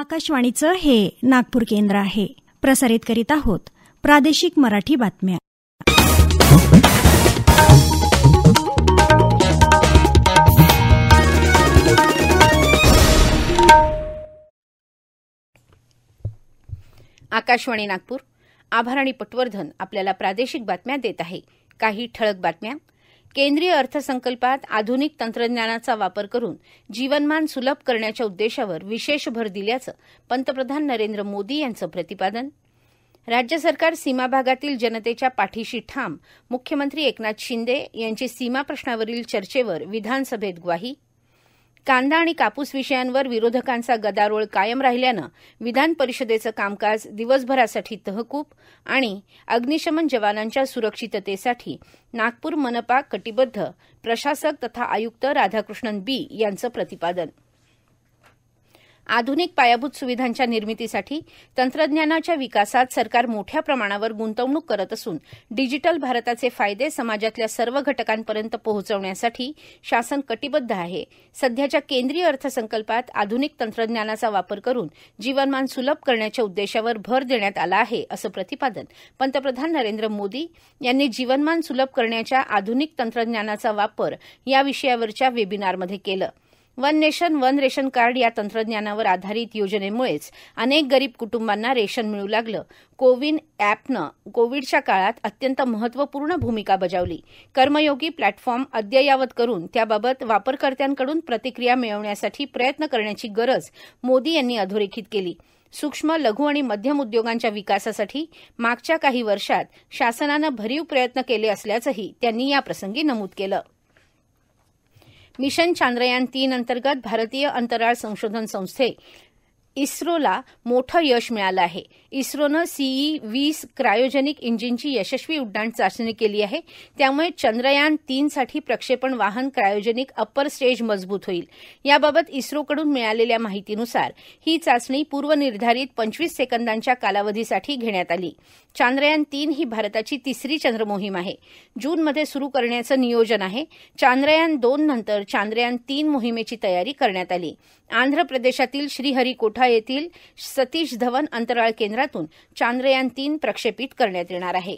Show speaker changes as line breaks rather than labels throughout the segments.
आकाशवाणीचं हे नागपूर केंद्र आहे प्रसारित करीत आहोत प्रादेशिक मराठी बातम्या आकाशवाणी नागपूर आभाराणी पटवर्धन आपल्याला प्रादेशिक बातम्या देत आहे काही ठळक बातम्या केंद्रीय अर्थसंकल्पात आधुनिक तंत्रज्ञानाचा वापर करून जीवनमान सुलभ करण्याच्या उद्देशावर विशेष भर दिल्याचं पंतप्रधान नरेंद्र मोदी यांचं प्रतिपादन राज्य सरकार सीमा भागातील जनतेच्या पाठीशी ठाम मुख्यमंत्री एकनाथ शिंदे यांची सीमा प्रश्नावरील चर्चेवर विधानसभेत ग्वाही कांदा आणि कापूस विषयांवर विरोधकांचा गदारोळ कायम राहिल्यानं विधान परिषदेचं कामकाज दिवसभरासाठी तहकूब आणि अग्निशमन जवानांच्या सुरक्षिततेसाठी नागपूर मनपा कटिबद्ध प्रशासक तथा आयुक्त राधाकृष्णन बी यांचं प्रतिपादन आधुनिक पायाभूत सुविधांच्या निर्मितीसाठी तंत्रज्ञानाच्या विकासात सरकार मोठ्या प्रमाणावर गुंतवणूक करत असून डिजिटल भारताचे फायदे समाजातल्या सर्व घटकांपर्यंत पोहोचवण्यासाठी शासन कटिबद्ध आहे सध्याच्या केंद्रीय अर्थसंकल्पात आधुनिक तंत्रज्ञानाचा वापर करून जीवनमान सुलभ करण्याच्या उद्देशावर भर देण्यात आला आहे असं प्रतिपादन पंतप्रधान नरेंद्र मोदी यांनी जीवनमान सुलभ करण्याच्या आधुनिक तंत्रज्ञानाचा वापर या विषयावरच्या वेबिनारमध्ये केलं one nation one ration card या तंत्रज्ञानावर आधारित योजनेमुळेच अनेक गरीब कुटुंबांना रेशन मिळू लागलं कोविन अॅपनं कोविडच्या काळात अत्यंत महत्वपूर्ण भूमिका बजावली कर्मयोगी प्लॅटफॉर्म अद्ययावत करून त्याबाबत वापरकर्त्यांकडून प्रतिक्रिया मिळवण्यासाठी प्रयत्न करण्याची गरज मोदी यांनी अधोरेखित केली सूक्ष्म लघु आणि मध्यम उद्योगांच्या विकासासाठी मागच्या काही वर्षात शासनानं भरीव प्रयत्न केले असल्याचंही त्यांनी याप्रसंगी नमूद केलं मिशन चांद्रयान तीन अंतर्गत भारतीय अंतराळ संशोधन संस्थे इस्रोला मोठं यश मिळालं आहे इस्रोनं सीई e वीस क्रायोजेनिक इंजिनची यशस्वी उड्डाण चाचणी केली आहे त्यामुळे चंद्रयान साठी प्रक्षेपण वाहन क्रायोजेनिक अप्पर स्टेज मजबूत होईल याबाबत इस्रोकडून मिळालेल्या माहितीनुसार ही चाचणी पूर्वनिर्धारित पंचवीस सेकंदांच्या कालावधीसाठी घेण्यात आली चांद्रयान तीन ही भारताची तिसरी चंद्रमोहीम आहे जूनमध्ये सुरू करण्याचं नियोजन आहे चांद्रयान दोन नंतर चांद्रयान तीन मोहिमेची तयारी करण्यात आली आंध्र प्रदेशातील श्रीहरिकोठा वर्धा येथील सतीश धवन अंतराळ केंद्रातून चांद्रयान तीन प्रक्षेपित करण्यात येणार आहे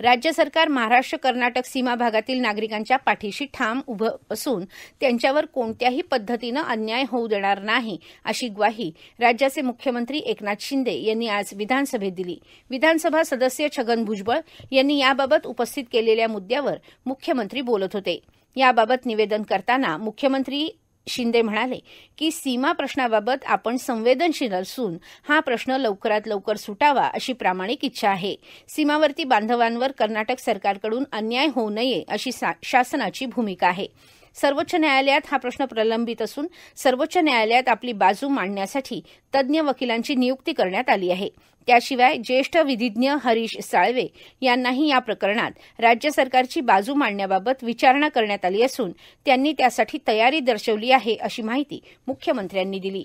राज्य सरकार महाराष्ट्र कर्नाटक सीमा भागातील नागरिकांच्या पाठीशी ठाम उभं असून त्यांच्यावर कोणत्याही पद्धतीनं अन्याय होऊ देणार नाही अशी ग्वाही राज्याचे मुख्यमंत्री एकनाथ शिंदे यांनी आज विधानसभेत दिली विधानसभा सदस्य छगन भुजबळ यांनी याबाबत उपस्थित केलेल्या मुद्यावर मुख्यमंत्री बोलत होते याबाबत निवेदन करताना मुख्यमंत्री शिंदे म्हणाले की सीमा प्रश्नाबाबत आपण संवेदनशील असून हा प्रश्न लवकरात लवकर सुटावा अशी प्रामाणिक इच्छा आहे सीमावर्ती बांधवांवर कर्नाटक सरकारकडून अन्याय होऊ नये अशी शासनाची भूमिका आहे सर्वोच्च न्यायालयात हा प्रश्न प्रलंबित असून सर्वोच्च न्यायालयात आपली बाजू मांडण्यासाठी तज्ज्ञ वकिलांची नियुक्ती करण्यात आली आहे त्याशिवाय ज्येष्ठ विधीज्ञ हरीश साळवे यांनाही या प्रकरणात राज्य सरकारची बाजू मांडण्याबाबत विचारणा करण्यात आली असून त्यांनी त्यासाठी तयारी दर्शवली आहे अशी माहिती मुख्यमंत्र्यांनी दिली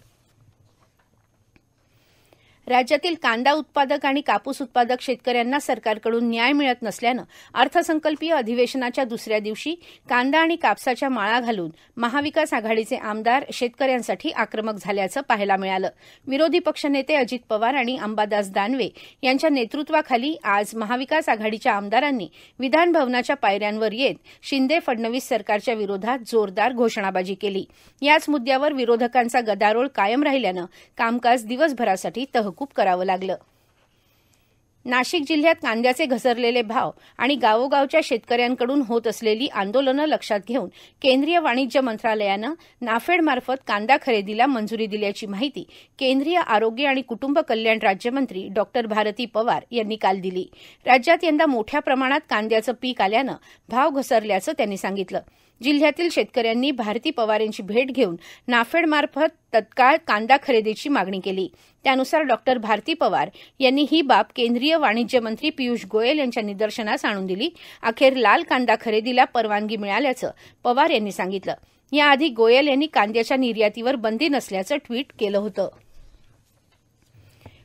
राज्यातील कांदा उत्पादक आणि कापूस उत्पादक शेतकऱ्यांना सरकारकडून न्याय मिळत नसल्यानं अर्थसंकल्पीय अधिवेशनाच्या दुसऱ्या दिवशी कांदा आणि कापसाच्या माळा घालून महाविकास आघाडीचे आमदार शेतकऱ्यांसाठी आक्रमक झाल्याचं पाहायला मिळालं विरोधी पक्षनेते अजित पवार आणि अंबादास दानवे यांच्या नेतृत्वाखाली आज महाविकास आघाडीच्या आमदारांनी विधानभवनाच्या पायऱ्यांवर येत शिंदे फडणवीस सरकारच्या विरोधात जोरदार घोषणाबाजी केली याच मुद्द्यावर विरोधकांचा गदारोळ कायम राहिल्यानं कामकाज दिवसभरासाठी तहकूब करावं लागलं नाशिक जिल्ह्यात कांद्याचे घसरलेले भाव आणि गावोगावच्या शेतकऱ्यांकडून होत असलेली आंदोलनं लक्षात घेऊन केंद्रीय वाणिज्य मंत्रालयानं नाफेडमार्फत कांदा खरेदीला मंजुरी दिल्याची माहिती केंद्रीय आरोग्य आणि कुटुंब कल्याण राज्यमंत्री डॉ भारती पवार यांनी काल दिली राज्यात यंदा मोठ्या प्रमाणात कांद्याचं पीक आल्यानं भाव घसरल्याचं त्यांनी सांगितलं जिल्ह्यातील शेतकऱ्यांनी भारती पवार यांची भेट घेऊन नाफेडमार्फत तत्काळ कांदा खरेदीची मागणी केली त्यानुसार डॉक्टर भारती पवार यांनी ही बाब केंद्रीय वाणिज्य मंत्री पियुष गोयल यांच्या निदर्शनास आणून दिली अखेर लाल कांदा खरेदीला परवानगी मिळाल्याचं पवार यांनी सांगितलं याआधी गोयल यांनी कांद्याच्या निर्यातीवर बंदी नसल्याचं ट्विट केलं होतं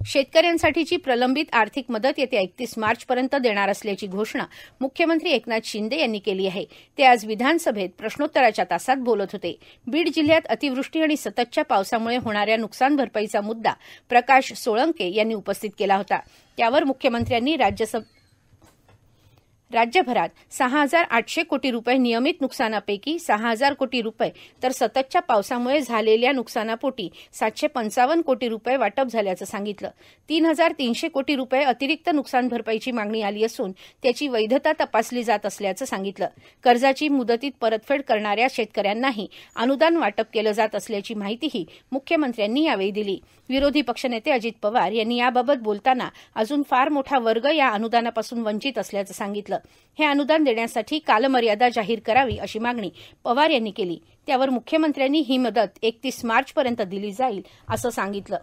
शेतकऱ्यांसाठीची प्रलंबित आर्थिक मदत येत्या एकतीस मार्चपर्यंत देणार असल्याची घोषणा मुख्यमंत्री एकनाथ शिंदे यांनी केली आहे ते आज विधानसभेत प्रश्नोत्तराच्या तासात बोलत होते बीड जिल्ह्यात अतिवृष्टी आणि सततच्या पावसामुळे होणाऱ्या नुकसान भरपाईचा मुद्दा प्रकाश सोळंके यांनी उपस्थित केला होता त्यावर मुख्यमंत्र्यांनी राज्यसभेत राज्यभरात सहा हजार आठशे कोटी रुपये नियमित नुकसानापैकी सहा हजार कोटी रुपये तर सततच्या पावसामुळे झालेल्या नुकसानापोटी सातशे पंचावन्न कोटी रुपये वाटप झाल्याचं सांगितलं तीन हजार तीनशे कोटी रुपये अतिरिक्त नुकसान भरपाईची मागणी आली असून त्याची वैधता तपासली जात असल्याचं सांगितलं कर्जाची मुदतीत परतफेड करणाऱ्या शेतकऱ्यांनाही अनुदान वाटप केलं जात असल्याची माहितीही मुख्यमंत्र्यांनी यावेळी दिली विरोधी पक्षनेते अजित पवार यांनी याबाबत बोलताना अजून फार मोठा वर्ग या अनुदानापासून वंचित असल्याचं सांगितलं हे अनुदान देण्यासाठी कालमर्यादा जाहीर करावी अशी मागणी पवार यांनी केली त्यावर मुख्यमंत्र्यांनी ही मदत एकतीस मार्चपर्यंत दिली जाईल असं सांगितलं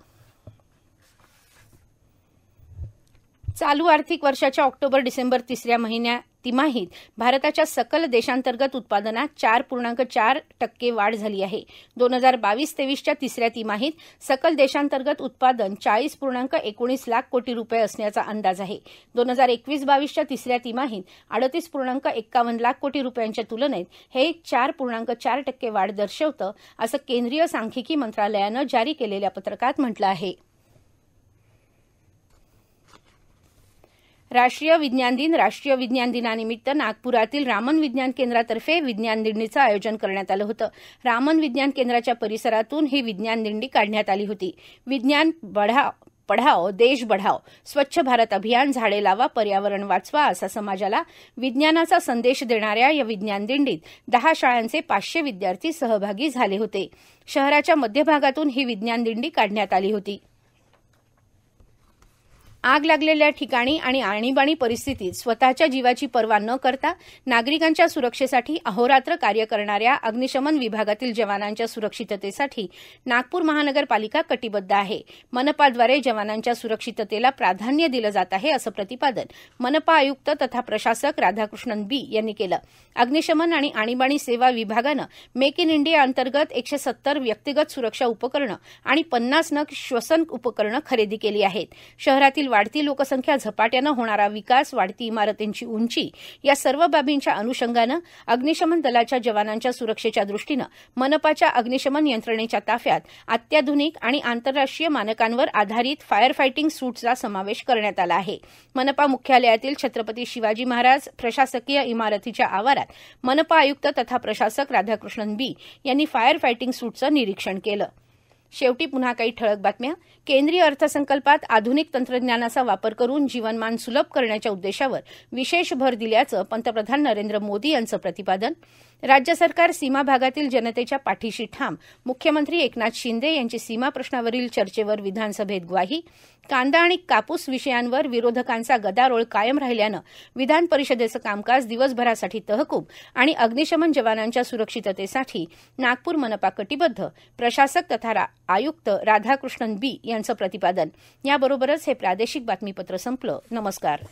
चालू आर्थिक वर्षाच्या ऑक्टोबर डिसेंबर तिसऱ्या महिन्या तिमाहीत भारताच्या सकल देशांतर्गत उत्पादनात चार पूर्णांक चार टक्के वाढ झाली आहे दोन हजार बावीस तेवीसच्या तिसऱ्या तिमाहीत सकल देशांतर्गत उत्पादन चाळीस पूर्णांक एकोणीस लाख कोटी रुपये असण्याचा अंदाज आहे दोन हजार एकवीस बावीसच्या तिसऱ्या तिमाहीत अडतीस पूर्णांक एक्कावन्न लाख कोटी रुपयांच्या तुलनेत हे चार पूर्णांक चार टक्के वाढ दर्शवतं असं केंद्रीय सांख्यिकी मंत्रालयानं जारी केलेल्या पत्रकात म्हटलं आहे राष्ट्रीय विज्ञान दिन राष्ट्रीय विज्ञान दिनानिमित्त नागपुरातील रामन विज्ञान केंद्रातर्फे विज्ञान दिंडीचं आयोजन करण्यात आलं होतं रामन विज्ञान केंद्राच्या परिसरातून ही विज्ञान दिंडी काढण्यात आली होती विज्ञान बढाव पढाओ देश बढाव स्वच्छ भारत अभियान झाडे लावा पर्यावरण वाचवा असा समाजाला विज्ञानाचा संदेश देणाऱ्या या विज्ञान दिंडीत दहा शाळांचे पाचशे विद्यार्थी सहभागी झाले होते शहराच्या मध्यभागातून ही विज्ञान दिंडी काढण्यात आली होती आग लागलेल्या ठिकाणी आणि आणीबाणी परिस्थितीत स्वतःच्या जीवाची पर्वा न करता नागरिकांच्या सुरक्षेसाठी अहोरात्र कार्य करणाऱ्या अग्निशमन विभागातील जवानांच्या सुरक्षिततेसाठी नागपूर महानगरपालिका कटिबद्ध आहे मनपाद्वारे जवानांच्या सुरक्षिततेला प्राधान्य दिलं जात आहे असं प्रतिपादन मनपा आयुक्त तथा प्रशासक राधाकृष्णन बी यांनी केलं अग्निशमन आणि आणीबाणी सेवा विभागानं मेक इन इंडिया अंतर्गत एकशे सत्तर व्यक्तिगत सुरक्षा उपकरणं आणि पन्नास नग श्वसन उपकरणं खरेदी केली आहेत शहरातील वाढती लोकसंख्या झपाट्यानं होणारा विकास वाढती इमारतींची उंची या सर्व बाबींच्या अनुषंगानं अग्निशमन दलाच्या जवानांच्या सुरक्षेच्या दृष्टीनं मनपाच्या अग्निशमन यंत्रणेच्या ताफ्यात अत्याधुनिक आणि आंतरराष्ट्रीय मानकांवर आधारित फायर फायटिंग सूटचा समावेश करण्यात आला आहे मनपा मुख्यालयातील छत्रपती शिवाजी महाराज प्रशासकीय इमारतीच्या आवारात मनपा आयुक्त तथा प्रशासक राधाकृष्णन बी यांनी फायर फायटिंग सूटचं निरीक्षण केलं शेवटी पुन्हा काही ठळक बातम्या केंद्रीय अर्थसंकल्पात आधुनिक तंत्रज्ञानाचा वापर करून जीवनमान सुलभ करण्याच्या उद्देशावर विशेष भर दिल्याचं पंतप्रधान नरेंद्र मोदी यांचं प्रतिपादन राज्य सरकार सीमा भागातील जनतेच्या पाठीशी ठाम मुख्यमंत्री एकनाथ शिंदे यांची सीमा प्रश्नावरील चर्चेवर विधानसभेत ग्वाही कांदा आणि कापूस विषयांवर विरोधकांचा गदारोळ कायम राहिल्यानं विधान परिषदेचं कामकाज दिवसभरासाठी तहकूब आणि अग्निशमन जवानांच्या सुरक्षिततेसाठी नागपूर मनपा कटिबद्ध प्रशासक तथा आयुक्त राधाकृष्णन बी यांचं प्रतिपादन याबरोबरच हे प्रादेशिक बातमीपत्र संपलं नमस्कार